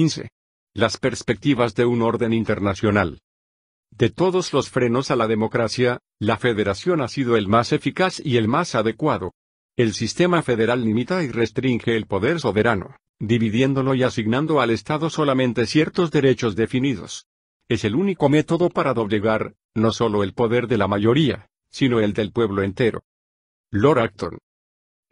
15. Las perspectivas de un orden internacional. De todos los frenos a la democracia, la federación ha sido el más eficaz y el más adecuado. El sistema federal limita y restringe el poder soberano, dividiéndolo y asignando al Estado solamente ciertos derechos definidos. Es el único método para doblegar, no solo el poder de la mayoría, sino el del pueblo entero. Lord Acton,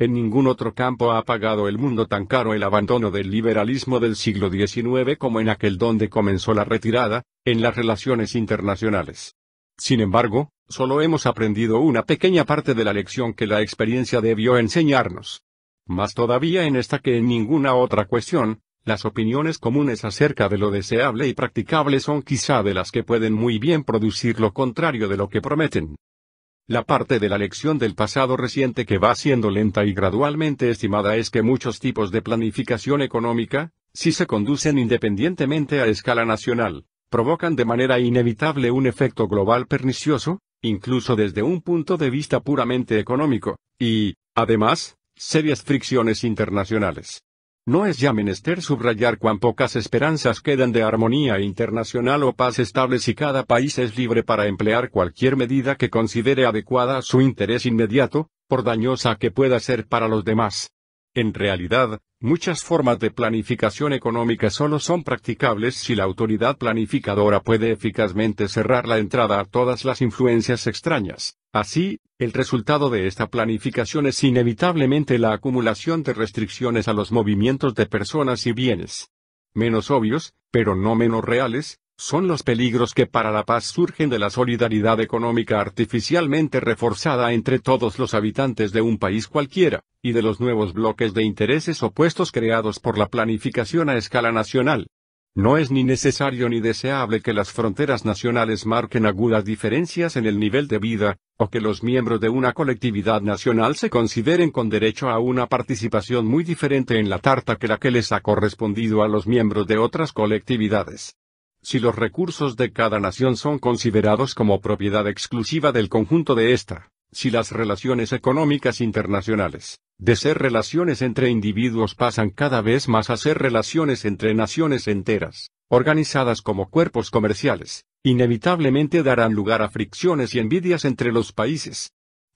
en ningún otro campo ha pagado el mundo tan caro el abandono del liberalismo del siglo XIX como en aquel donde comenzó la retirada, en las relaciones internacionales. Sin embargo, solo hemos aprendido una pequeña parte de la lección que la experiencia debió enseñarnos. Más todavía en esta que en ninguna otra cuestión, las opiniones comunes acerca de lo deseable y practicable son quizá de las que pueden muy bien producir lo contrario de lo que prometen. La parte de la lección del pasado reciente que va siendo lenta y gradualmente estimada es que muchos tipos de planificación económica, si se conducen independientemente a escala nacional, provocan de manera inevitable un efecto global pernicioso, incluso desde un punto de vista puramente económico, y, además, serias fricciones internacionales. No es ya menester subrayar cuán pocas esperanzas quedan de armonía internacional o paz estable si cada país es libre para emplear cualquier medida que considere adecuada a su interés inmediato, por dañosa que pueda ser para los demás. En realidad, muchas formas de planificación económica solo son practicables si la autoridad planificadora puede eficazmente cerrar la entrada a todas las influencias extrañas. Así, el resultado de esta planificación es inevitablemente la acumulación de restricciones a los movimientos de personas y bienes. Menos obvios, pero no menos reales, son los peligros que para la paz surgen de la solidaridad económica artificialmente reforzada entre todos los habitantes de un país cualquiera, y de los nuevos bloques de intereses opuestos creados por la planificación a escala nacional. No es ni necesario ni deseable que las fronteras nacionales marquen agudas diferencias en el nivel de vida, o que los miembros de una colectividad nacional se consideren con derecho a una participación muy diferente en la tarta que la que les ha correspondido a los miembros de otras colectividades si los recursos de cada nación son considerados como propiedad exclusiva del conjunto de ésta, si las relaciones económicas internacionales, de ser relaciones entre individuos pasan cada vez más a ser relaciones entre naciones enteras, organizadas como cuerpos comerciales, inevitablemente darán lugar a fricciones y envidias entre los países,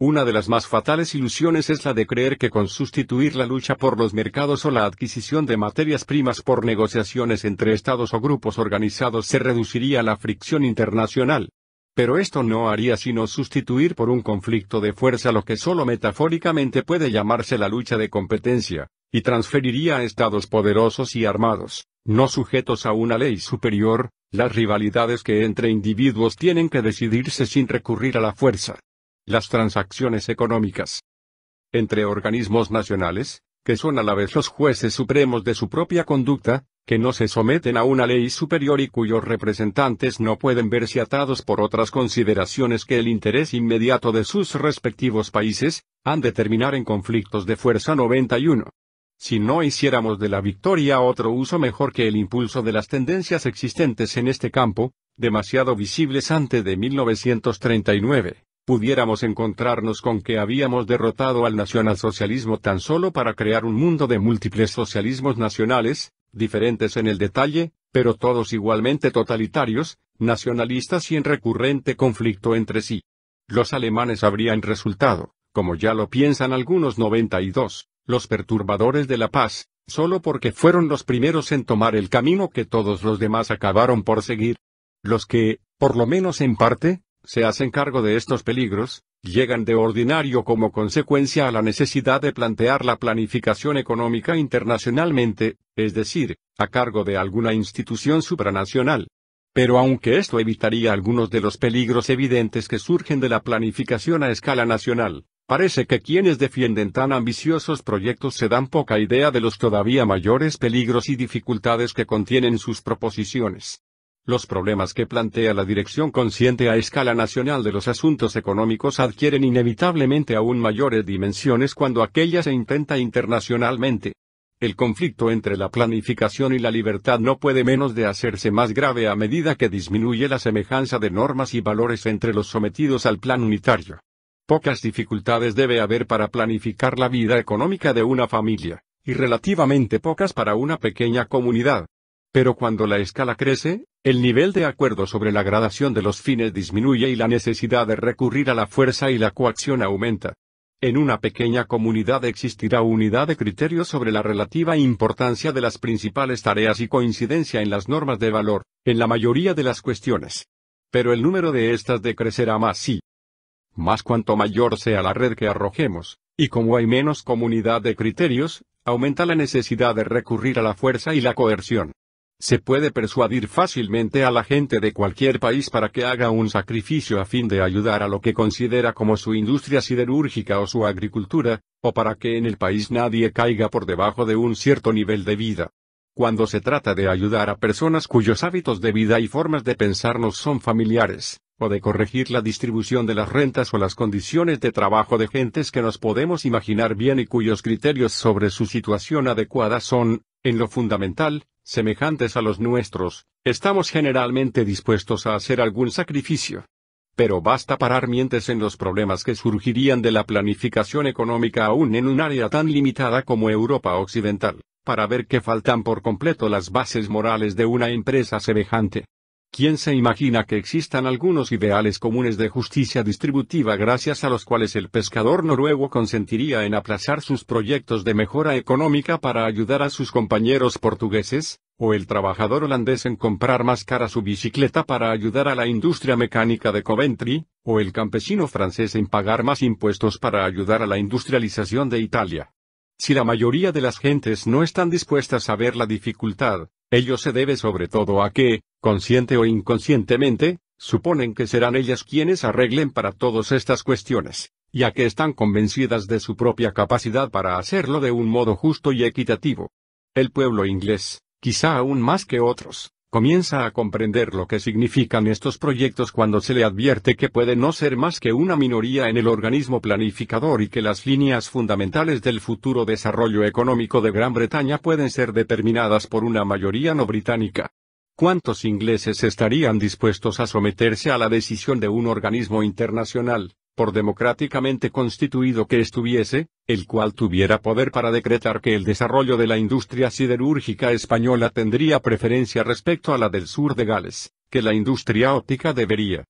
una de las más fatales ilusiones es la de creer que con sustituir la lucha por los mercados o la adquisición de materias primas por negociaciones entre estados o grupos organizados se reduciría la fricción internacional. Pero esto no haría sino sustituir por un conflicto de fuerza lo que solo metafóricamente puede llamarse la lucha de competencia, y transferiría a estados poderosos y armados, no sujetos a una ley superior, las rivalidades que entre individuos tienen que decidirse sin recurrir a la fuerza las transacciones económicas entre organismos nacionales, que son a la vez los jueces supremos de su propia conducta, que no se someten a una ley superior y cuyos representantes no pueden verse atados por otras consideraciones que el interés inmediato de sus respectivos países, han de terminar en conflictos de fuerza 91. Si no hiciéramos de la victoria otro uso mejor que el impulso de las tendencias existentes en este campo, demasiado visibles antes de 1939, pudiéramos encontrarnos con que habíamos derrotado al nacionalsocialismo tan solo para crear un mundo de múltiples socialismos nacionales, diferentes en el detalle, pero todos igualmente totalitarios, nacionalistas y en recurrente conflicto entre sí. Los alemanes habrían resultado, como ya lo piensan algunos 92, los perturbadores de la paz, solo porque fueron los primeros en tomar el camino que todos los demás acabaron por seguir. Los que, por lo menos en parte, se hacen cargo de estos peligros, llegan de ordinario como consecuencia a la necesidad de plantear la planificación económica internacionalmente, es decir, a cargo de alguna institución supranacional. Pero aunque esto evitaría algunos de los peligros evidentes que surgen de la planificación a escala nacional, parece que quienes defienden tan ambiciosos proyectos se dan poca idea de los todavía mayores peligros y dificultades que contienen sus proposiciones. Los problemas que plantea la dirección consciente a escala nacional de los asuntos económicos adquieren inevitablemente aún mayores dimensiones cuando aquella se intenta internacionalmente. El conflicto entre la planificación y la libertad no puede menos de hacerse más grave a medida que disminuye la semejanza de normas y valores entre los sometidos al plan unitario. Pocas dificultades debe haber para planificar la vida económica de una familia, y relativamente pocas para una pequeña comunidad. Pero cuando la escala crece, el nivel de acuerdo sobre la gradación de los fines disminuye y la necesidad de recurrir a la fuerza y la coacción aumenta. En una pequeña comunidad existirá unidad de criterios sobre la relativa importancia de las principales tareas y coincidencia en las normas de valor, en la mayoría de las cuestiones. Pero el número de estas decrecerá más si. Más cuanto mayor sea la red que arrojemos, y como hay menos comunidad de criterios, aumenta la necesidad de recurrir a la fuerza y la coerción. Se puede persuadir fácilmente a la gente de cualquier país para que haga un sacrificio a fin de ayudar a lo que considera como su industria siderúrgica o su agricultura, o para que en el país nadie caiga por debajo de un cierto nivel de vida. Cuando se trata de ayudar a personas cuyos hábitos de vida y formas de pensar nos son familiares, o de corregir la distribución de las rentas o las condiciones de trabajo de gentes que nos podemos imaginar bien y cuyos criterios sobre su situación adecuada son, en lo fundamental, semejantes a los nuestros, estamos generalmente dispuestos a hacer algún sacrificio. Pero basta parar mientes en los problemas que surgirían de la planificación económica aún en un área tan limitada como Europa Occidental, para ver que faltan por completo las bases morales de una empresa semejante. ¿Quién se imagina que existan algunos ideales comunes de justicia distributiva gracias a los cuales el pescador noruego consentiría en aplazar sus proyectos de mejora económica para ayudar a sus compañeros portugueses, o el trabajador holandés en comprar más cara su bicicleta para ayudar a la industria mecánica de Coventry, o el campesino francés en pagar más impuestos para ayudar a la industrialización de Italia? Si la mayoría de las gentes no están dispuestas a ver la dificultad, ello se debe sobre todo a que, consciente o inconscientemente, suponen que serán ellas quienes arreglen para todas estas cuestiones, ya que están convencidas de su propia capacidad para hacerlo de un modo justo y equitativo. El pueblo inglés, quizá aún más que otros, comienza a comprender lo que significan estos proyectos cuando se le advierte que puede no ser más que una minoría en el organismo planificador y que las líneas fundamentales del futuro desarrollo económico de Gran Bretaña pueden ser determinadas por una mayoría no británica. ¿Cuántos ingleses estarían dispuestos a someterse a la decisión de un organismo internacional, por democráticamente constituido que estuviese, el cual tuviera poder para decretar que el desarrollo de la industria siderúrgica española tendría preferencia respecto a la del sur de Gales, que la industria óptica debería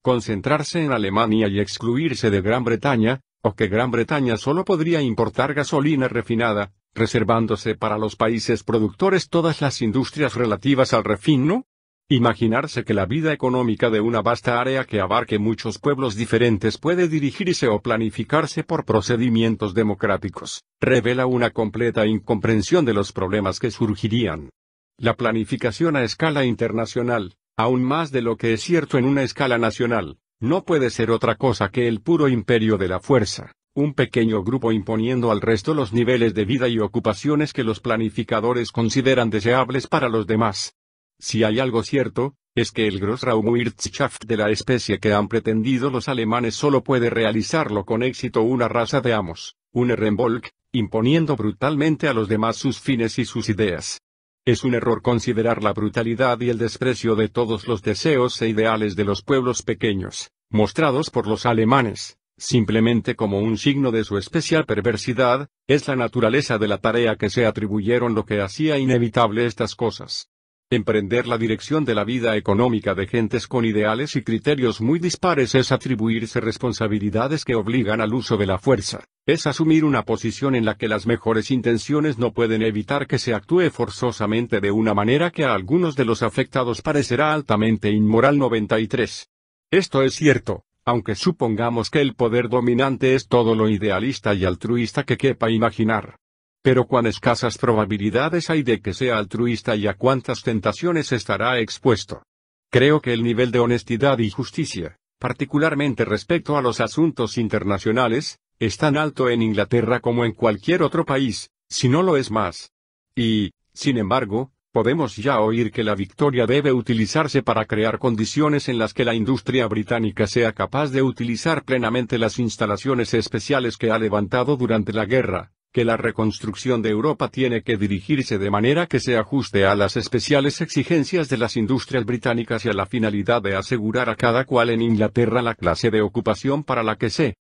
concentrarse en Alemania y excluirse de Gran Bretaña, o que Gran Bretaña solo podría importar gasolina refinada, reservándose para los países productores todas las industrias relativas al refino? Imaginarse que la vida económica de una vasta área que abarque muchos pueblos diferentes puede dirigirse o planificarse por procedimientos democráticos, revela una completa incomprensión de los problemas que surgirían. La planificación a escala internacional, aún más de lo que es cierto en una escala nacional, no puede ser otra cosa que el puro imperio de la fuerza, un pequeño grupo imponiendo al resto los niveles de vida y ocupaciones que los planificadores consideran deseables para los demás. Si hay algo cierto, es que el Grossraumwirtschaft de la especie que han pretendido los alemanes solo puede realizarlo con éxito una raza de amos, un Ehrenvolk, imponiendo brutalmente a los demás sus fines y sus ideas. Es un error considerar la brutalidad y el desprecio de todos los deseos e ideales de los pueblos pequeños, mostrados por los alemanes, simplemente como un signo de su especial perversidad, es la naturaleza de la tarea que se atribuyeron lo que hacía inevitable estas cosas. Emprender la dirección de la vida económica de gentes con ideales y criterios muy dispares es atribuirse responsabilidades que obligan al uso de la fuerza, es asumir una posición en la que las mejores intenciones no pueden evitar que se actúe forzosamente de una manera que a algunos de los afectados parecerá altamente inmoral 93. Esto es cierto, aunque supongamos que el poder dominante es todo lo idealista y altruista que quepa imaginar. Pero cuán escasas probabilidades hay de que sea altruista y a cuántas tentaciones estará expuesto. Creo que el nivel de honestidad y justicia, particularmente respecto a los asuntos internacionales, es tan alto en Inglaterra como en cualquier otro país, si no lo es más. Y, sin embargo, podemos ya oír que la victoria debe utilizarse para crear condiciones en las que la industria británica sea capaz de utilizar plenamente las instalaciones especiales que ha levantado durante la guerra, que la reconstrucción de Europa tiene que dirigirse de manera que se ajuste a las especiales exigencias de las industrias británicas y a la finalidad de asegurar a cada cual en Inglaterra la clase de ocupación para la que se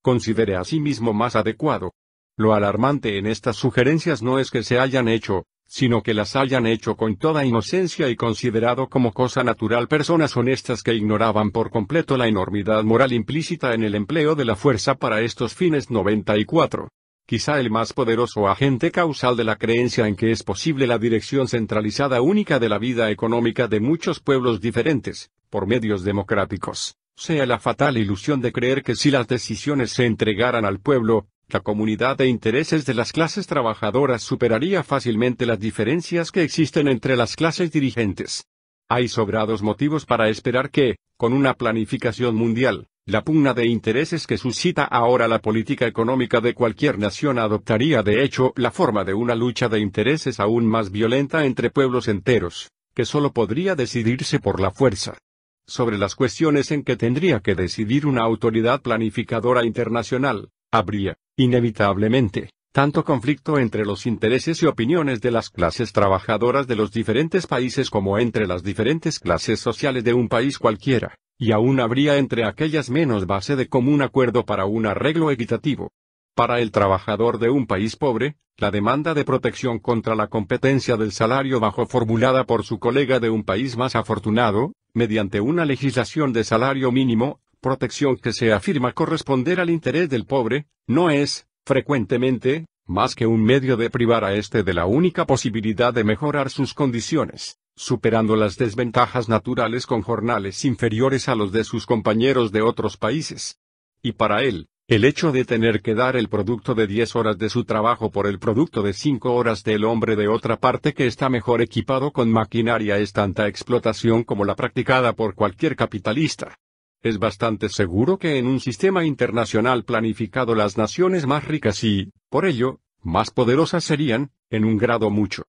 considere a sí mismo más adecuado. Lo alarmante en estas sugerencias no es que se hayan hecho, sino que las hayan hecho con toda inocencia y considerado como cosa natural personas honestas que ignoraban por completo la enormidad moral implícita en el empleo de la fuerza para estos fines 94 quizá el más poderoso agente causal de la creencia en que es posible la dirección centralizada única de la vida económica de muchos pueblos diferentes, por medios democráticos, sea la fatal ilusión de creer que si las decisiones se entregaran al pueblo, la comunidad de intereses de las clases trabajadoras superaría fácilmente las diferencias que existen entre las clases dirigentes. Hay sobrados motivos para esperar que, con una planificación mundial, la pugna de intereses que suscita ahora la política económica de cualquier nación adoptaría de hecho la forma de una lucha de intereses aún más violenta entre pueblos enteros, que solo podría decidirse por la fuerza. Sobre las cuestiones en que tendría que decidir una autoridad planificadora internacional, habría, inevitablemente, tanto conflicto entre los intereses y opiniones de las clases trabajadoras de los diferentes países como entre las diferentes clases sociales de un país cualquiera, y aún habría entre aquellas menos base de común acuerdo para un arreglo equitativo. Para el trabajador de un país pobre, la demanda de protección contra la competencia del salario bajo formulada por su colega de un país más afortunado, mediante una legislación de salario mínimo, protección que se afirma corresponder al interés del pobre, no es, Frecuentemente, más que un medio de privar a este de la única posibilidad de mejorar sus condiciones, superando las desventajas naturales con jornales inferiores a los de sus compañeros de otros países. Y para él, el hecho de tener que dar el producto de 10 horas de su trabajo por el producto de 5 horas del hombre de otra parte que está mejor equipado con maquinaria es tanta explotación como la practicada por cualquier capitalista. Es bastante seguro que en un sistema internacional planificado las naciones más ricas y, por ello, más poderosas serían, en un grado mucho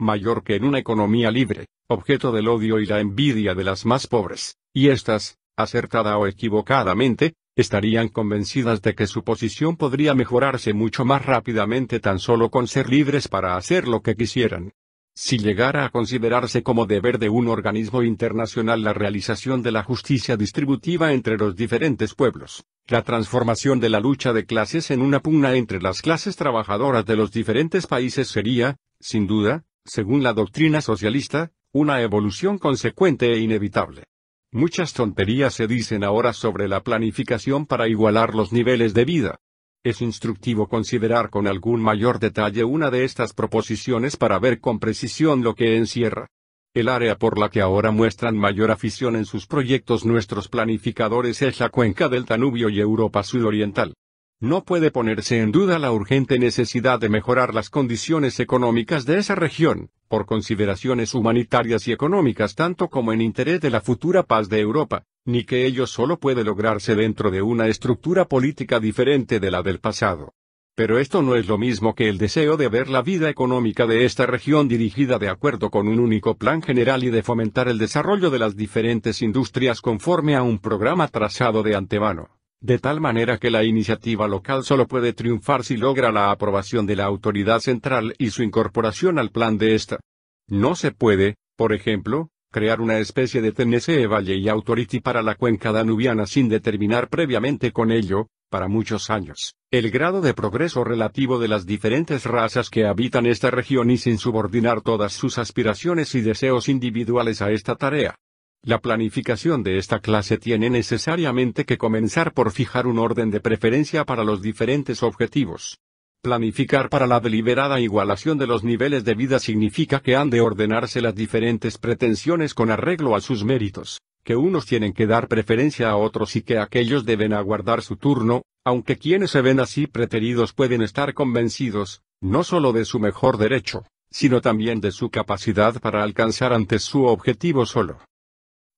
mayor que en una economía libre, objeto del odio y la envidia de las más pobres, y éstas, acertada o equivocadamente, estarían convencidas de que su posición podría mejorarse mucho más rápidamente tan solo con ser libres para hacer lo que quisieran. Si llegara a considerarse como deber de un organismo internacional la realización de la justicia distributiva entre los diferentes pueblos, la transformación de la lucha de clases en una pugna entre las clases trabajadoras de los diferentes países sería, sin duda, según la doctrina socialista, una evolución consecuente e inevitable. Muchas tonterías se dicen ahora sobre la planificación para igualar los niveles de vida, es instructivo considerar con algún mayor detalle una de estas proposiciones para ver con precisión lo que encierra. El área por la que ahora muestran mayor afición en sus proyectos nuestros planificadores es la cuenca del Danubio y Europa Sudoriental no puede ponerse en duda la urgente necesidad de mejorar las condiciones económicas de esa región, por consideraciones humanitarias y económicas tanto como en interés de la futura paz de Europa, ni que ello solo puede lograrse dentro de una estructura política diferente de la del pasado. Pero esto no es lo mismo que el deseo de ver la vida económica de esta región dirigida de acuerdo con un único plan general y de fomentar el desarrollo de las diferentes industrias conforme a un programa trazado de antemano. De tal manera que la iniciativa local solo puede triunfar si logra la aprobación de la autoridad central y su incorporación al plan de esta. No se puede, por ejemplo, crear una especie de Tennessee Valley Authority para la cuenca danubiana sin determinar previamente con ello, para muchos años, el grado de progreso relativo de las diferentes razas que habitan esta región y sin subordinar todas sus aspiraciones y deseos individuales a esta tarea. La planificación de esta clase tiene necesariamente que comenzar por fijar un orden de preferencia para los diferentes objetivos. Planificar para la deliberada igualación de los niveles de vida significa que han de ordenarse las diferentes pretensiones con arreglo a sus méritos, que unos tienen que dar preferencia a otros y que aquellos deben aguardar su turno, aunque quienes se ven así preteridos pueden estar convencidos, no sólo de su mejor derecho, sino también de su capacidad para alcanzar ante su objetivo solo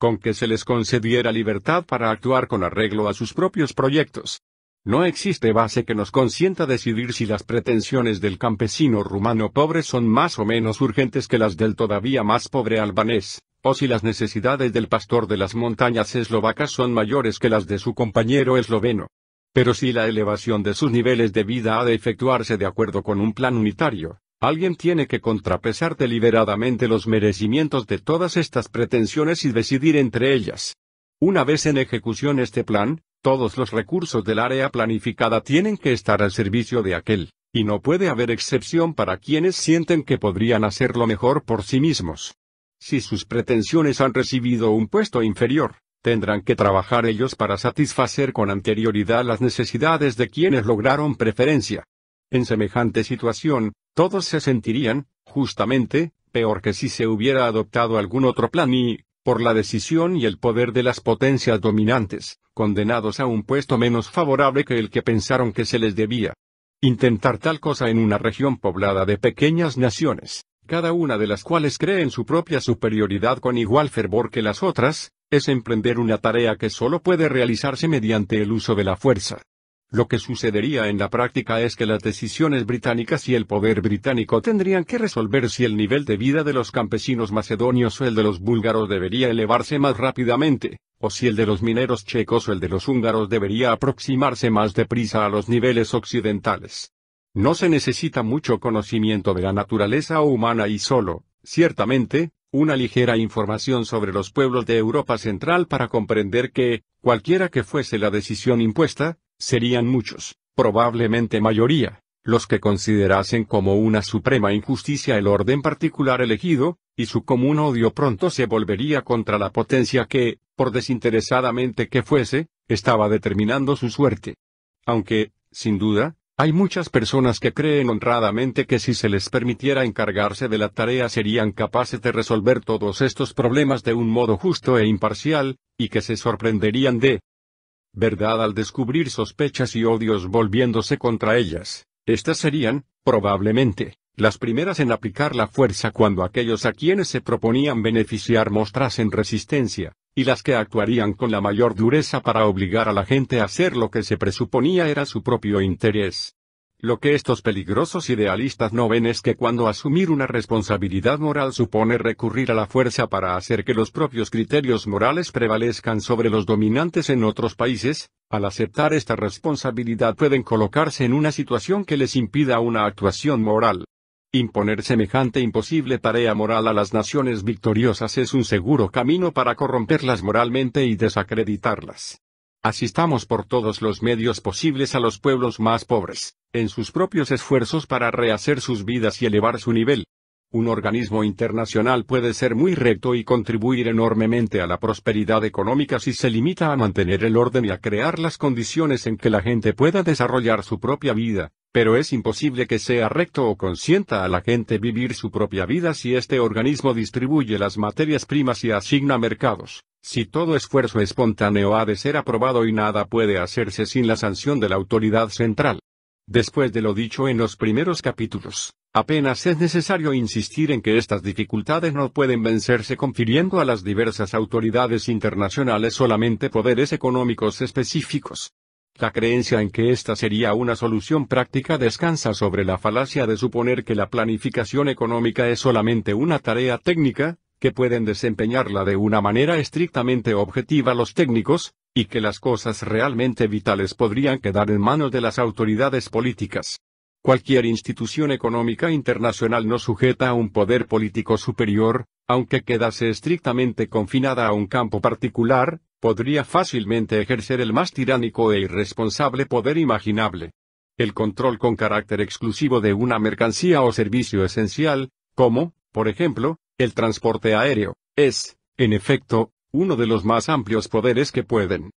con que se les concediera libertad para actuar con arreglo a sus propios proyectos. No existe base que nos consienta decidir si las pretensiones del campesino rumano pobre son más o menos urgentes que las del todavía más pobre albanés, o si las necesidades del pastor de las montañas eslovacas son mayores que las de su compañero esloveno. Pero si la elevación de sus niveles de vida ha de efectuarse de acuerdo con un plan unitario, Alguien tiene que contrapesar deliberadamente los merecimientos de todas estas pretensiones y decidir entre ellas. Una vez en ejecución este plan, todos los recursos del área planificada tienen que estar al servicio de aquel, y no puede haber excepción para quienes sienten que podrían hacerlo mejor por sí mismos. Si sus pretensiones han recibido un puesto inferior, tendrán que trabajar ellos para satisfacer con anterioridad las necesidades de quienes lograron preferencia. En semejante situación, todos se sentirían, justamente, peor que si se hubiera adoptado algún otro plan y, por la decisión y el poder de las potencias dominantes, condenados a un puesto menos favorable que el que pensaron que se les debía. Intentar tal cosa en una región poblada de pequeñas naciones, cada una de las cuales cree en su propia superioridad con igual fervor que las otras, es emprender una tarea que solo puede realizarse mediante el uso de la fuerza. Lo que sucedería en la práctica es que las decisiones británicas y el poder británico tendrían que resolver si el nivel de vida de los campesinos macedonios o el de los búlgaros debería elevarse más rápidamente, o si el de los mineros checos o el de los húngaros debería aproximarse más deprisa a los niveles occidentales. No se necesita mucho conocimiento de la naturaleza humana y solo, ciertamente, una ligera información sobre los pueblos de Europa Central para comprender que, cualquiera que fuese la decisión impuesta, serían muchos, probablemente mayoría, los que considerasen como una suprema injusticia el orden particular elegido, y su común odio pronto se volvería contra la potencia que, por desinteresadamente que fuese, estaba determinando su suerte. Aunque, sin duda, hay muchas personas que creen honradamente que si se les permitiera encargarse de la tarea serían capaces de resolver todos estos problemas de un modo justo e imparcial, y que se sorprenderían de verdad al descubrir sospechas y odios volviéndose contra ellas. Estas serían, probablemente, las primeras en aplicar la fuerza cuando aquellos a quienes se proponían beneficiar mostrasen resistencia y las que actuarían con la mayor dureza para obligar a la gente a hacer lo que se presuponía era su propio interés. Lo que estos peligrosos idealistas no ven es que cuando asumir una responsabilidad moral supone recurrir a la fuerza para hacer que los propios criterios morales prevalezcan sobre los dominantes en otros países, al aceptar esta responsabilidad pueden colocarse en una situación que les impida una actuación moral. Imponer semejante imposible tarea moral a las naciones victoriosas es un seguro camino para corromperlas moralmente y desacreditarlas. Asistamos por todos los medios posibles a los pueblos más pobres, en sus propios esfuerzos para rehacer sus vidas y elevar su nivel, un organismo internacional puede ser muy recto y contribuir enormemente a la prosperidad económica si se limita a mantener el orden y a crear las condiciones en que la gente pueda desarrollar su propia vida, pero es imposible que sea recto o consienta a la gente vivir su propia vida si este organismo distribuye las materias primas y asigna mercados, si todo esfuerzo espontáneo ha de ser aprobado y nada puede hacerse sin la sanción de la autoridad central. Después de lo dicho en los primeros capítulos, Apenas es necesario insistir en que estas dificultades no pueden vencerse confiriendo a las diversas autoridades internacionales solamente poderes económicos específicos. La creencia en que esta sería una solución práctica descansa sobre la falacia de suponer que la planificación económica es solamente una tarea técnica, que pueden desempeñarla de una manera estrictamente objetiva los técnicos, y que las cosas realmente vitales podrían quedar en manos de las autoridades políticas. Cualquier institución económica internacional no sujeta a un poder político superior, aunque quedase estrictamente confinada a un campo particular, podría fácilmente ejercer el más tiránico e irresponsable poder imaginable. El control con carácter exclusivo de una mercancía o servicio esencial, como, por ejemplo, el transporte aéreo, es, en efecto, uno de los más amplios poderes que pueden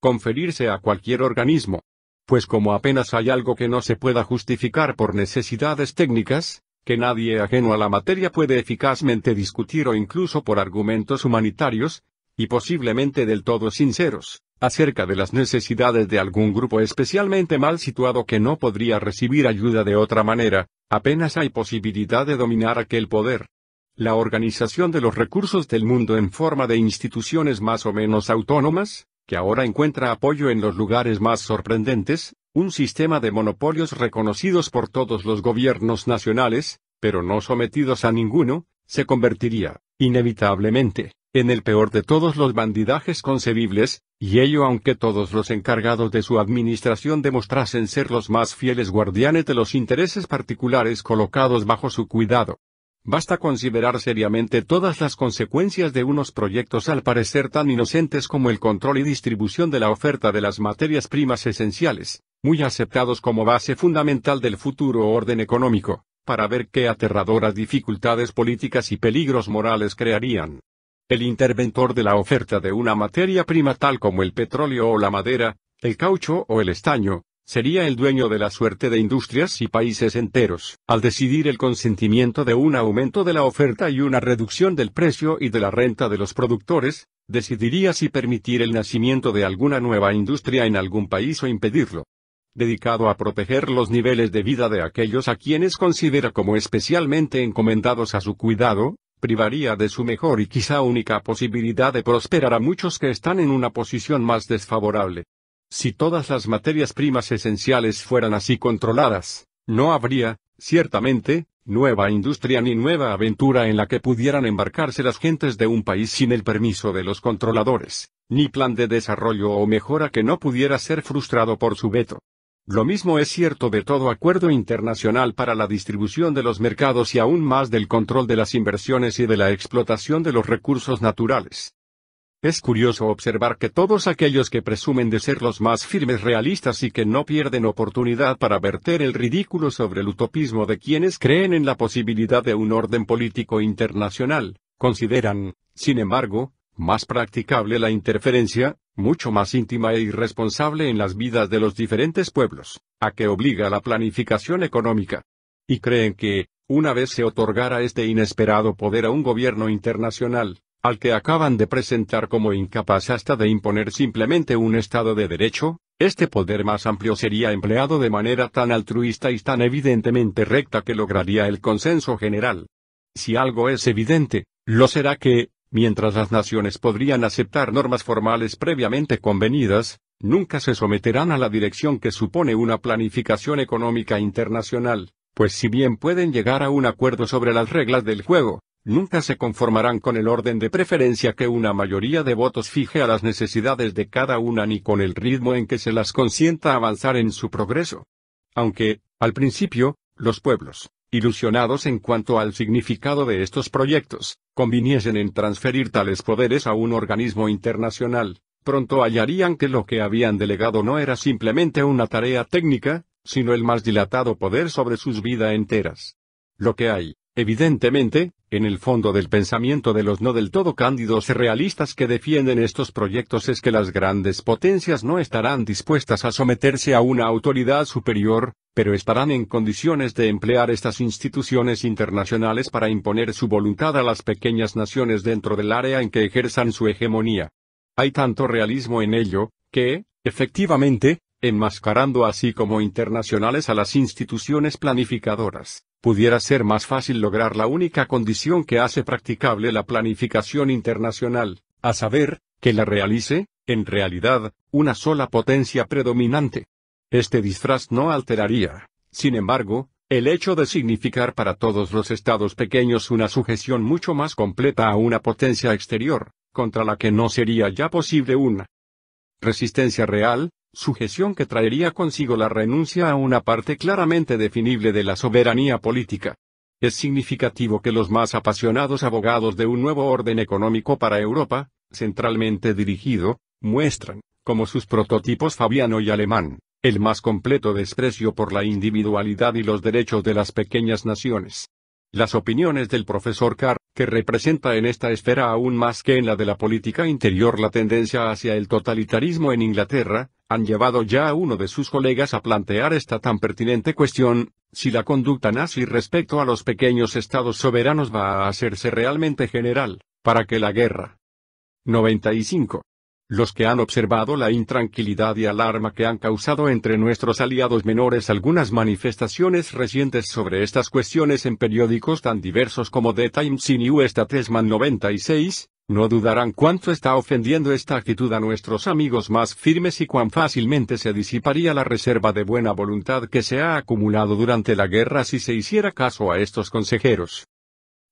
conferirse a cualquier organismo pues como apenas hay algo que no se pueda justificar por necesidades técnicas, que nadie ajeno a la materia puede eficazmente discutir o incluso por argumentos humanitarios, y posiblemente del todo sinceros, acerca de las necesidades de algún grupo especialmente mal situado que no podría recibir ayuda de otra manera, apenas hay posibilidad de dominar aquel poder. La organización de los recursos del mundo en forma de instituciones más o menos autónomas, ahora encuentra apoyo en los lugares más sorprendentes, un sistema de monopolios reconocidos por todos los gobiernos nacionales, pero no sometidos a ninguno, se convertiría, inevitablemente, en el peor de todos los bandidajes concebibles, y ello aunque todos los encargados de su administración demostrasen ser los más fieles guardianes de los intereses particulares colocados bajo su cuidado. Basta considerar seriamente todas las consecuencias de unos proyectos al parecer tan inocentes como el control y distribución de la oferta de las materias primas esenciales, muy aceptados como base fundamental del futuro orden económico, para ver qué aterradoras dificultades políticas y peligros morales crearían. El interventor de la oferta de una materia prima tal como el petróleo o la madera, el caucho o el estaño, Sería el dueño de la suerte de industrias y países enteros, al decidir el consentimiento de un aumento de la oferta y una reducción del precio y de la renta de los productores, decidiría si permitir el nacimiento de alguna nueva industria en algún país o impedirlo. Dedicado a proteger los niveles de vida de aquellos a quienes considera como especialmente encomendados a su cuidado, privaría de su mejor y quizá única posibilidad de prosperar a muchos que están en una posición más desfavorable. Si todas las materias primas esenciales fueran así controladas, no habría, ciertamente, nueva industria ni nueva aventura en la que pudieran embarcarse las gentes de un país sin el permiso de los controladores, ni plan de desarrollo o mejora que no pudiera ser frustrado por su veto. Lo mismo es cierto de todo acuerdo internacional para la distribución de los mercados y aún más del control de las inversiones y de la explotación de los recursos naturales. Es curioso observar que todos aquellos que presumen de ser los más firmes realistas y que no pierden oportunidad para verter el ridículo sobre el utopismo de quienes creen en la posibilidad de un orden político internacional, consideran, sin embargo, más practicable la interferencia, mucho más íntima e irresponsable en las vidas de los diferentes pueblos, a que obliga la planificación económica. Y creen que, una vez se otorgara este inesperado poder a un gobierno internacional, al que acaban de presentar como incapaz hasta de imponer simplemente un Estado de Derecho, este poder más amplio sería empleado de manera tan altruista y tan evidentemente recta que lograría el consenso general. Si algo es evidente, lo será que, mientras las naciones podrían aceptar normas formales previamente convenidas, nunca se someterán a la dirección que supone una planificación económica internacional, pues si bien pueden llegar a un acuerdo sobre las reglas del juego, nunca se conformarán con el orden de preferencia que una mayoría de votos fije a las necesidades de cada una ni con el ritmo en que se las consienta avanzar en su progreso. Aunque, al principio, los pueblos, ilusionados en cuanto al significado de estos proyectos, conviniesen en transferir tales poderes a un organismo internacional, pronto hallarían que lo que habían delegado no era simplemente una tarea técnica, sino el más dilatado poder sobre sus vidas enteras. Lo que hay, evidentemente, en el fondo del pensamiento de los no del todo cándidos realistas que defienden estos proyectos es que las grandes potencias no estarán dispuestas a someterse a una autoridad superior, pero estarán en condiciones de emplear estas instituciones internacionales para imponer su voluntad a las pequeñas naciones dentro del área en que ejerzan su hegemonía. Hay tanto realismo en ello, que, efectivamente, enmascarando así como internacionales a las instituciones planificadoras, pudiera ser más fácil lograr la única condición que hace practicable la planificación internacional, a saber, que la realice, en realidad, una sola potencia predominante. Este disfraz no alteraría, sin embargo, el hecho de significar para todos los estados pequeños una sujeción mucho más completa a una potencia exterior, contra la que no sería ya posible una resistencia real, sujeción que traería consigo la renuncia a una parte claramente definible de la soberanía política. Es significativo que los más apasionados abogados de un nuevo orden económico para Europa, centralmente dirigido, muestran, como sus prototipos Fabiano y Alemán, el más completo desprecio por la individualidad y los derechos de las pequeñas naciones. Las opiniones del profesor Carr que representa en esta esfera aún más que en la de la política interior la tendencia hacia el totalitarismo en Inglaterra, han llevado ya a uno de sus colegas a plantear esta tan pertinente cuestión, si la conducta nazi respecto a los pequeños estados soberanos va a hacerse realmente general, para que la guerra 95 los que han observado la intranquilidad y alarma que han causado entre nuestros aliados menores algunas manifestaciones recientes sobre estas cuestiones en periódicos tan diversos como The Times y New Statesman 96, no dudarán cuánto está ofendiendo esta actitud a nuestros amigos más firmes y cuán fácilmente se disiparía la reserva de buena voluntad que se ha acumulado durante la guerra si se hiciera caso a estos consejeros.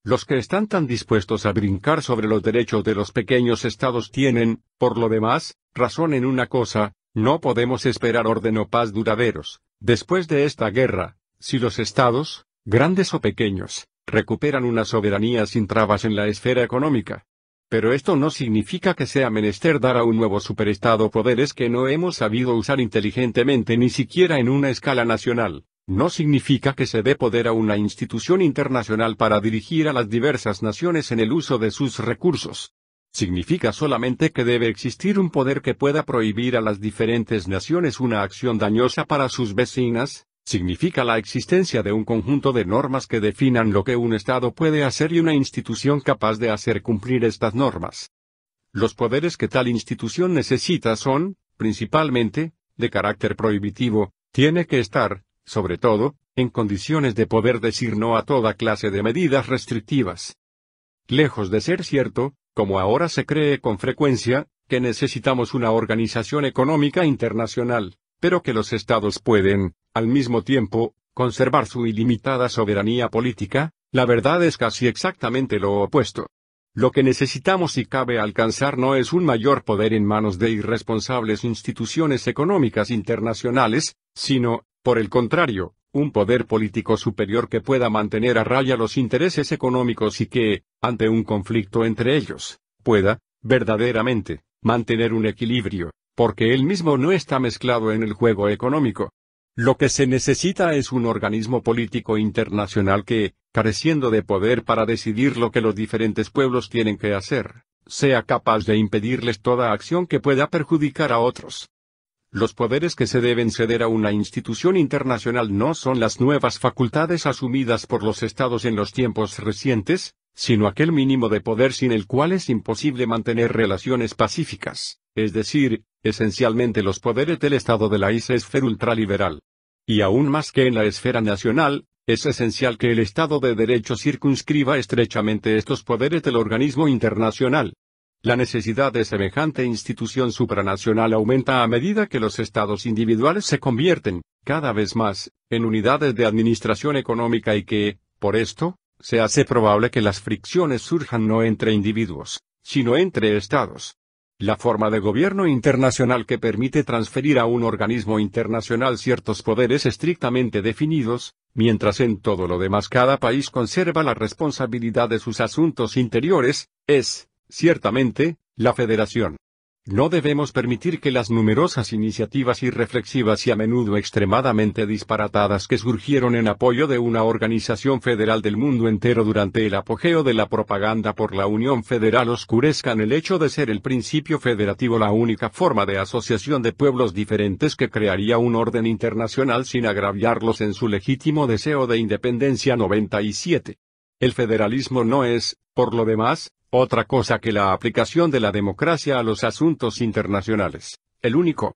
Los que están tan dispuestos a brincar sobre los derechos de los pequeños estados tienen, por lo demás, razón en una cosa, no podemos esperar orden o paz duraderos, después de esta guerra, si los estados, grandes o pequeños, recuperan una soberanía sin trabas en la esfera económica. Pero esto no significa que sea menester dar a un nuevo superestado poderes que no hemos sabido usar inteligentemente ni siquiera en una escala nacional no significa que se dé poder a una institución internacional para dirigir a las diversas naciones en el uso de sus recursos. Significa solamente que debe existir un poder que pueda prohibir a las diferentes naciones una acción dañosa para sus vecinas, significa la existencia de un conjunto de normas que definan lo que un Estado puede hacer y una institución capaz de hacer cumplir estas normas. Los poderes que tal institución necesita son, principalmente, de carácter prohibitivo, tiene que estar, sobre todo, en condiciones de poder decir no a toda clase de medidas restrictivas. Lejos de ser cierto, como ahora se cree con frecuencia, que necesitamos una organización económica internacional, pero que los estados pueden, al mismo tiempo, conservar su ilimitada soberanía política, la verdad es casi exactamente lo opuesto. Lo que necesitamos y cabe alcanzar no es un mayor poder en manos de irresponsables instituciones económicas internacionales, sino, por el contrario, un poder político superior que pueda mantener a raya los intereses económicos y que, ante un conflicto entre ellos, pueda, verdaderamente, mantener un equilibrio, porque él mismo no está mezclado en el juego económico. Lo que se necesita es un organismo político internacional que, careciendo de poder para decidir lo que los diferentes pueblos tienen que hacer, sea capaz de impedirles toda acción que pueda perjudicar a otros. Los poderes que se deben ceder a una institución internacional no son las nuevas facultades asumidas por los estados en los tiempos recientes, sino aquel mínimo de poder sin el cual es imposible mantener relaciones pacíficas, es decir, esencialmente los poderes del estado de la esfera ultraliberal. Y aún más que en la esfera nacional, es esencial que el Estado de Derecho circunscriba estrechamente estos poderes del organismo internacional, la necesidad de semejante institución supranacional aumenta a medida que los estados individuales se convierten, cada vez más, en unidades de administración económica y que, por esto, se hace probable que las fricciones surjan no entre individuos, sino entre estados. La forma de gobierno internacional que permite transferir a un organismo internacional ciertos poderes estrictamente definidos, mientras en todo lo demás cada país conserva la responsabilidad de sus asuntos interiores, es, Ciertamente, la Federación. No debemos permitir que las numerosas iniciativas irreflexivas y a menudo extremadamente disparatadas que surgieron en apoyo de una organización federal del mundo entero durante el apogeo de la propaganda por la Unión Federal oscurezcan el hecho de ser el principio federativo la única forma de asociación de pueblos diferentes que crearía un orden internacional sin agraviarlos en su legítimo deseo de independencia 97. El federalismo no es, por lo demás, otra cosa que la aplicación de la democracia a los asuntos internacionales. El único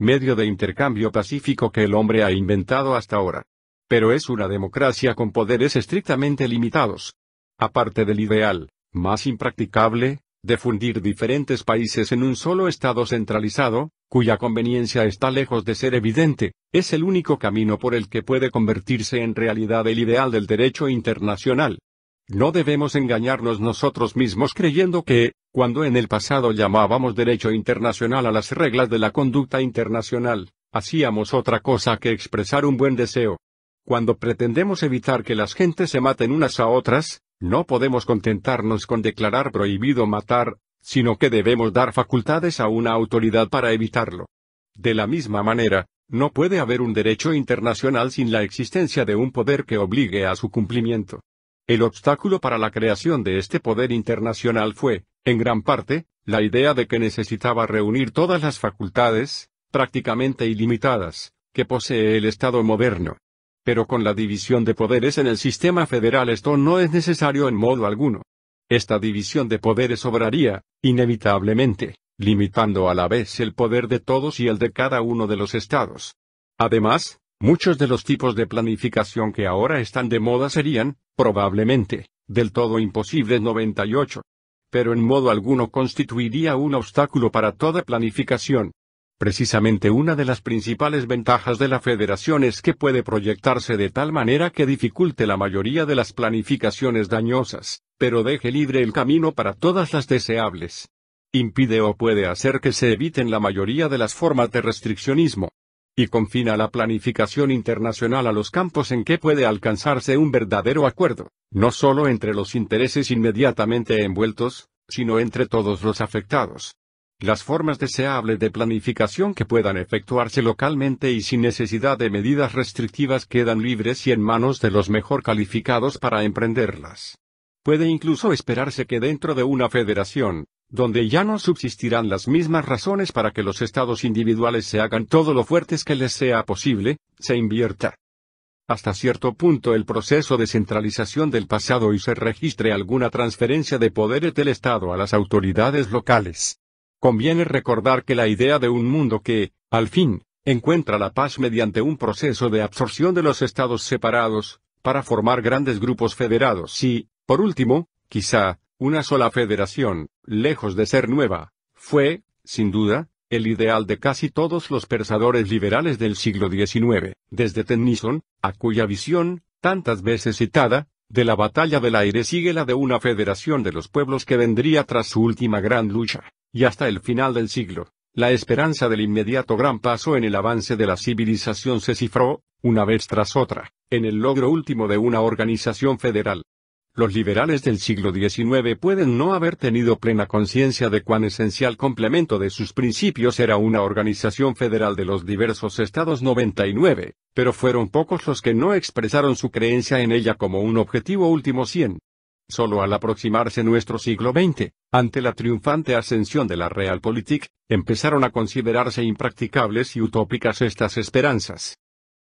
medio de intercambio pacífico que el hombre ha inventado hasta ahora. Pero es una democracia con poderes estrictamente limitados. Aparte del ideal, más impracticable, de fundir diferentes países en un solo Estado centralizado, cuya conveniencia está lejos de ser evidente, es el único camino por el que puede convertirse en realidad el ideal del derecho internacional. No debemos engañarnos nosotros mismos creyendo que, cuando en el pasado llamábamos derecho internacional a las reglas de la conducta internacional, hacíamos otra cosa que expresar un buen deseo. Cuando pretendemos evitar que las gentes se maten unas a otras, no podemos contentarnos con declarar prohibido matar, sino que debemos dar facultades a una autoridad para evitarlo. De la misma manera, no puede haber un derecho internacional sin la existencia de un poder que obligue a su cumplimiento. El obstáculo para la creación de este poder internacional fue, en gran parte, la idea de que necesitaba reunir todas las facultades, prácticamente ilimitadas, que posee el Estado moderno. Pero con la división de poderes en el sistema federal esto no es necesario en modo alguno. Esta división de poderes obraría, inevitablemente, limitando a la vez el poder de todos y el de cada uno de los estados. Además, Muchos de los tipos de planificación que ahora están de moda serían, probablemente, del todo imposibles 98. Pero en modo alguno constituiría un obstáculo para toda planificación. Precisamente una de las principales ventajas de la federación es que puede proyectarse de tal manera que dificulte la mayoría de las planificaciones dañosas, pero deje libre el camino para todas las deseables. Impide o puede hacer que se eviten la mayoría de las formas de restriccionismo y confina la planificación internacional a los campos en que puede alcanzarse un verdadero acuerdo, no solo entre los intereses inmediatamente envueltos, sino entre todos los afectados. Las formas deseables de planificación que puedan efectuarse localmente y sin necesidad de medidas restrictivas quedan libres y en manos de los mejor calificados para emprenderlas. Puede incluso esperarse que dentro de una federación, donde ya no subsistirán las mismas razones para que los estados individuales se hagan todo lo fuertes que les sea posible, se invierta. Hasta cierto punto el proceso de centralización del pasado y se registre alguna transferencia de poderes del Estado a las autoridades locales. Conviene recordar que la idea de un mundo que, al fin, encuentra la paz mediante un proceso de absorción de los estados separados, para formar grandes grupos federados y, por último, quizá, una sola federación, lejos de ser nueva, fue, sin duda, el ideal de casi todos los pensadores liberales del siglo XIX, desde Tennyson, a cuya visión, tantas veces citada, de la batalla del aire sigue la de una federación de los pueblos que vendría tras su última gran lucha, y hasta el final del siglo. La esperanza del inmediato gran paso en el avance de la civilización se cifró, una vez tras otra, en el logro último de una organización federal. Los liberales del siglo XIX pueden no haber tenido plena conciencia de cuán esencial complemento de sus principios era una organización federal de los diversos estados 99, pero fueron pocos los que no expresaron su creencia en ella como un objetivo último 100. Solo al aproximarse nuestro siglo XX, ante la triunfante ascensión de la Realpolitik, empezaron a considerarse impracticables y utópicas estas esperanzas.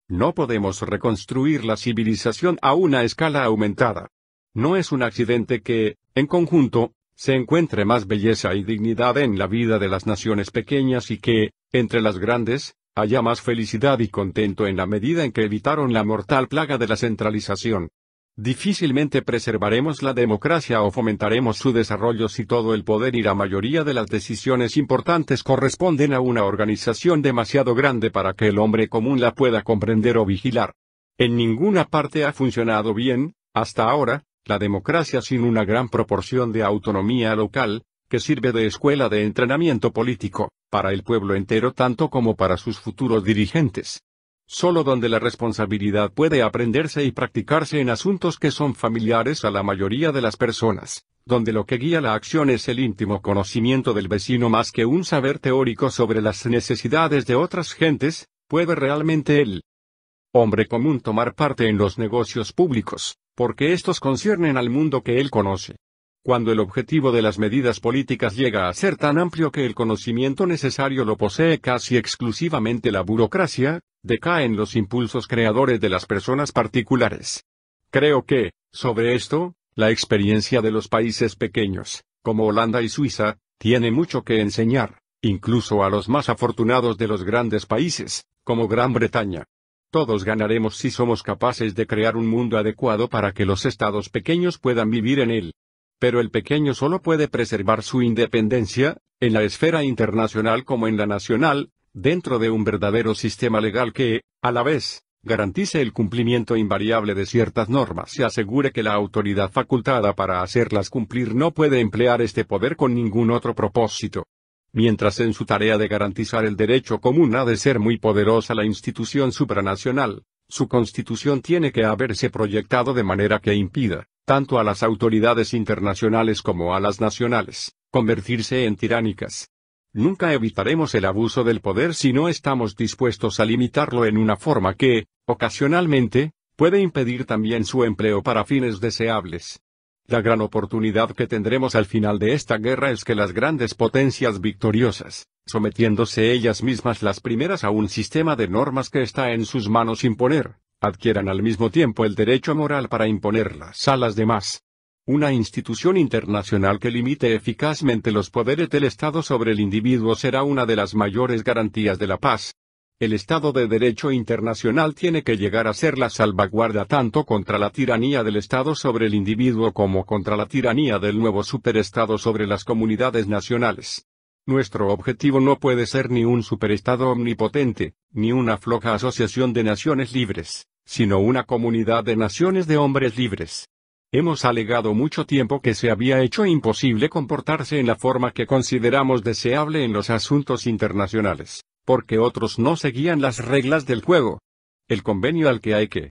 No podemos reconstruir la civilización a una escala aumentada, no es un accidente que, en conjunto, se encuentre más belleza y dignidad en la vida de las naciones pequeñas y que, entre las grandes, haya más felicidad y contento en la medida en que evitaron la mortal plaga de la centralización. Difícilmente preservaremos la democracia o fomentaremos su desarrollo si todo el poder y la mayoría de las decisiones importantes corresponden a una organización demasiado grande para que el hombre común la pueda comprender o vigilar. En ninguna parte ha funcionado bien, hasta ahora, la democracia sin una gran proporción de autonomía local, que sirve de escuela de entrenamiento político, para el pueblo entero tanto como para sus futuros dirigentes. Solo donde la responsabilidad puede aprenderse y practicarse en asuntos que son familiares a la mayoría de las personas, donde lo que guía la acción es el íntimo conocimiento del vecino más que un saber teórico sobre las necesidades de otras gentes, puede realmente el hombre común tomar parte en los negocios públicos, porque estos conciernen al mundo que él conoce. Cuando el objetivo de las medidas políticas llega a ser tan amplio que el conocimiento necesario lo posee casi exclusivamente la burocracia, decaen los impulsos creadores de las personas particulares. Creo que, sobre esto, la experiencia de los países pequeños, como Holanda y Suiza, tiene mucho que enseñar, incluso a los más afortunados de los grandes países, como Gran Bretaña. Todos ganaremos si somos capaces de crear un mundo adecuado para que los estados pequeños puedan vivir en él. Pero el pequeño solo puede preservar su independencia, en la esfera internacional como en la nacional, dentro de un verdadero sistema legal que, a la vez, garantice el cumplimiento invariable de ciertas normas y asegure que la autoridad facultada para hacerlas cumplir no puede emplear este poder con ningún otro propósito mientras en su tarea de garantizar el derecho común ha de ser muy poderosa la institución supranacional, su constitución tiene que haberse proyectado de manera que impida, tanto a las autoridades internacionales como a las nacionales, convertirse en tiránicas. Nunca evitaremos el abuso del poder si no estamos dispuestos a limitarlo en una forma que, ocasionalmente, puede impedir también su empleo para fines deseables. La gran oportunidad que tendremos al final de esta guerra es que las grandes potencias victoriosas, sometiéndose ellas mismas las primeras a un sistema de normas que está en sus manos imponer, adquieran al mismo tiempo el derecho moral para imponerlas a las demás. Una institución internacional que limite eficazmente los poderes del Estado sobre el individuo será una de las mayores garantías de la paz, el Estado de Derecho Internacional tiene que llegar a ser la salvaguarda tanto contra la tiranía del Estado sobre el individuo como contra la tiranía del nuevo superestado sobre las comunidades nacionales. Nuestro objetivo no puede ser ni un superestado omnipotente, ni una floja asociación de naciones libres, sino una comunidad de naciones de hombres libres. Hemos alegado mucho tiempo que se había hecho imposible comportarse en la forma que consideramos deseable en los asuntos internacionales porque otros no seguían las reglas del juego. El convenio al que hay que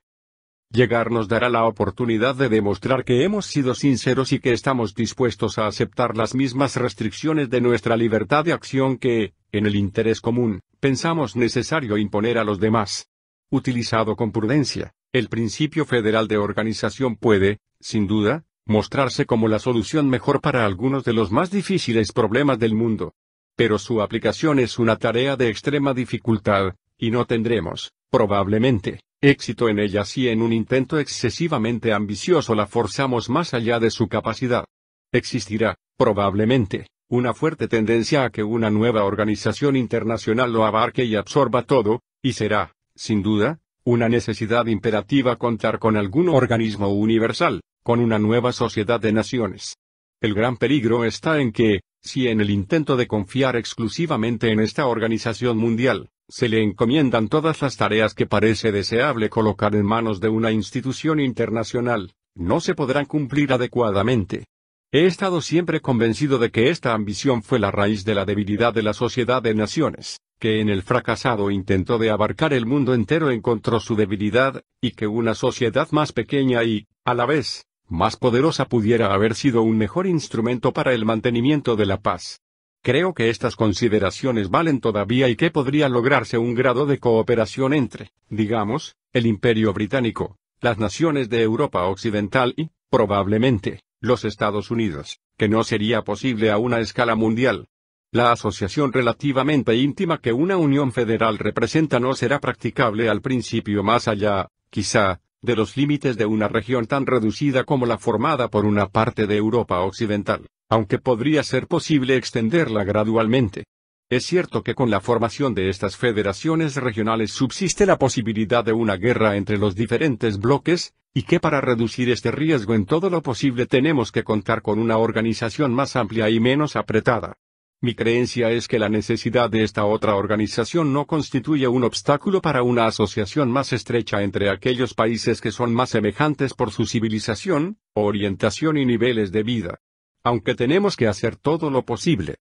llegar nos dará la oportunidad de demostrar que hemos sido sinceros y que estamos dispuestos a aceptar las mismas restricciones de nuestra libertad de acción que, en el interés común, pensamos necesario imponer a los demás. Utilizado con prudencia, el principio federal de organización puede, sin duda, mostrarse como la solución mejor para algunos de los más difíciles problemas del mundo pero su aplicación es una tarea de extrema dificultad, y no tendremos, probablemente, éxito en ella si en un intento excesivamente ambicioso la forzamos más allá de su capacidad. Existirá, probablemente, una fuerte tendencia a que una nueva organización internacional lo abarque y absorba todo, y será, sin duda, una necesidad imperativa contar con algún organismo universal, con una nueva sociedad de naciones. El gran peligro está en que, si en el intento de confiar exclusivamente en esta organización mundial, se le encomiendan todas las tareas que parece deseable colocar en manos de una institución internacional, no se podrán cumplir adecuadamente. He estado siempre convencido de que esta ambición fue la raíz de la debilidad de la sociedad de naciones, que en el fracasado intento de abarcar el mundo entero encontró su debilidad, y que una sociedad más pequeña y, a la vez, más poderosa pudiera haber sido un mejor instrumento para el mantenimiento de la paz. Creo que estas consideraciones valen todavía y que podría lograrse un grado de cooperación entre, digamos, el Imperio británico, las naciones de Europa Occidental y, probablemente, los Estados Unidos, que no sería posible a una escala mundial. La asociación relativamente íntima que una unión federal representa no será practicable al principio más allá, quizá, de los límites de una región tan reducida como la formada por una parte de Europa Occidental, aunque podría ser posible extenderla gradualmente. Es cierto que con la formación de estas federaciones regionales subsiste la posibilidad de una guerra entre los diferentes bloques, y que para reducir este riesgo en todo lo posible tenemos que contar con una organización más amplia y menos apretada. Mi creencia es que la necesidad de esta otra organización no constituye un obstáculo para una asociación más estrecha entre aquellos países que son más semejantes por su civilización, orientación y niveles de vida. Aunque tenemos que hacer todo lo posible.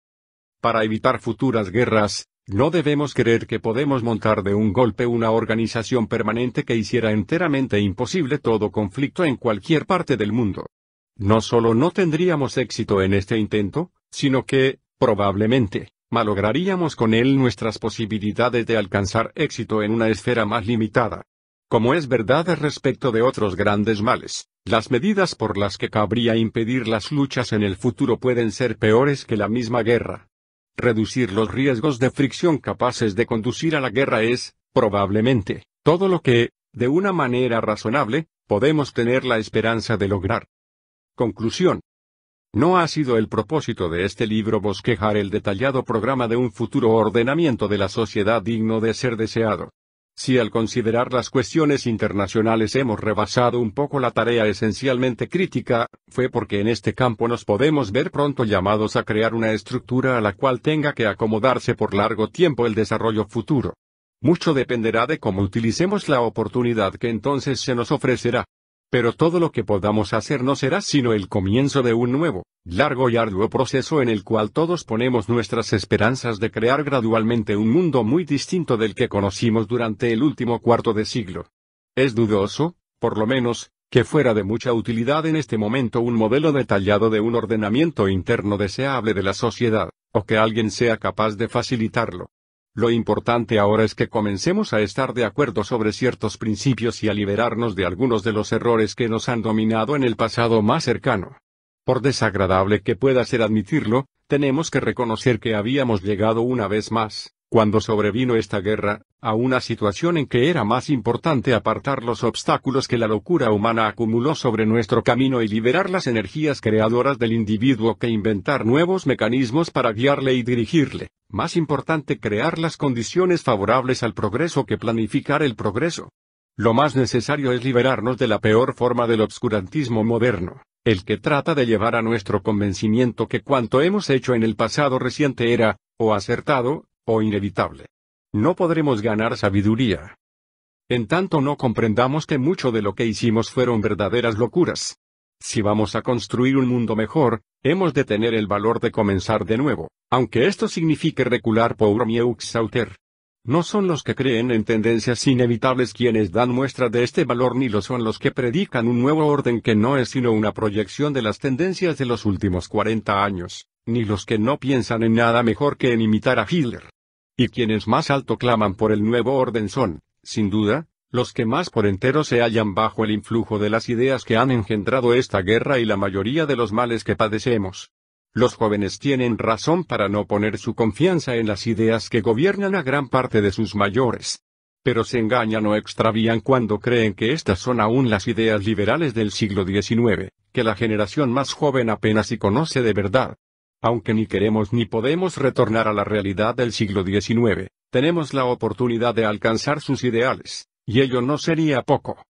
Para evitar futuras guerras, no debemos creer que podemos montar de un golpe una organización permanente que hiciera enteramente imposible todo conflicto en cualquier parte del mundo. No solo no tendríamos éxito en este intento, sino que, probablemente, malograríamos con él nuestras posibilidades de alcanzar éxito en una esfera más limitada. Como es verdad respecto de otros grandes males, las medidas por las que cabría impedir las luchas en el futuro pueden ser peores que la misma guerra. Reducir los riesgos de fricción capaces de conducir a la guerra es, probablemente, todo lo que, de una manera razonable, podemos tener la esperanza de lograr. Conclusión. No ha sido el propósito de este libro bosquejar el detallado programa de un futuro ordenamiento de la sociedad digno de ser deseado. Si al considerar las cuestiones internacionales hemos rebasado un poco la tarea esencialmente crítica, fue porque en este campo nos podemos ver pronto llamados a crear una estructura a la cual tenga que acomodarse por largo tiempo el desarrollo futuro. Mucho dependerá de cómo utilicemos la oportunidad que entonces se nos ofrecerá. Pero todo lo que podamos hacer no será sino el comienzo de un nuevo, largo y arduo proceso en el cual todos ponemos nuestras esperanzas de crear gradualmente un mundo muy distinto del que conocimos durante el último cuarto de siglo. Es dudoso, por lo menos, que fuera de mucha utilidad en este momento un modelo detallado de un ordenamiento interno deseable de la sociedad, o que alguien sea capaz de facilitarlo. Lo importante ahora es que comencemos a estar de acuerdo sobre ciertos principios y a liberarnos de algunos de los errores que nos han dominado en el pasado más cercano. Por desagradable que pueda ser admitirlo, tenemos que reconocer que habíamos llegado una vez más, cuando sobrevino esta guerra, a una situación en que era más importante apartar los obstáculos que la locura humana acumuló sobre nuestro camino y liberar las energías creadoras del individuo que inventar nuevos mecanismos para guiarle y dirigirle, más importante crear las condiciones favorables al progreso que planificar el progreso. Lo más necesario es liberarnos de la peor forma del obscurantismo moderno, el que trata de llevar a nuestro convencimiento que cuanto hemos hecho en el pasado reciente era, o acertado, o inevitable. No podremos ganar sabiduría. En tanto no comprendamos que mucho de lo que hicimos fueron verdaderas locuras. Si vamos a construir un mundo mejor, hemos de tener el valor de comenzar de nuevo, aunque esto signifique recular por mieux No son los que creen en tendencias inevitables quienes dan muestra de este valor ni lo son los que predican un nuevo orden que no es sino una proyección de las tendencias de los últimos 40 años, ni los que no piensan en nada mejor que en imitar a Hitler. Y quienes más alto claman por el nuevo orden son, sin duda, los que más por entero se hallan bajo el influjo de las ideas que han engendrado esta guerra y la mayoría de los males que padecemos. Los jóvenes tienen razón para no poner su confianza en las ideas que gobiernan a gran parte de sus mayores. Pero se engañan o extravían cuando creen que estas son aún las ideas liberales del siglo XIX, que la generación más joven apenas si conoce de verdad. Aunque ni queremos ni podemos retornar a la realidad del siglo XIX, tenemos la oportunidad de alcanzar sus ideales, y ello no sería poco.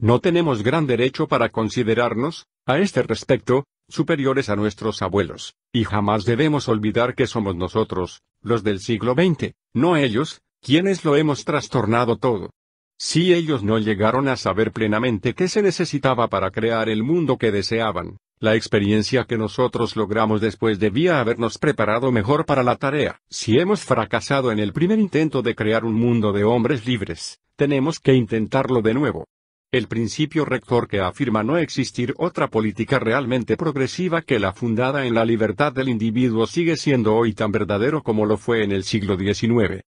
No tenemos gran derecho para considerarnos, a este respecto, superiores a nuestros abuelos, y jamás debemos olvidar que somos nosotros, los del siglo XX, no ellos, quienes lo hemos trastornado todo. Si ellos no llegaron a saber plenamente qué se necesitaba para crear el mundo que deseaban, la experiencia que nosotros logramos después debía habernos preparado mejor para la tarea. Si hemos fracasado en el primer intento de crear un mundo de hombres libres, tenemos que intentarlo de nuevo. El principio rector que afirma no existir otra política realmente progresiva que la fundada en la libertad del individuo sigue siendo hoy tan verdadero como lo fue en el siglo XIX.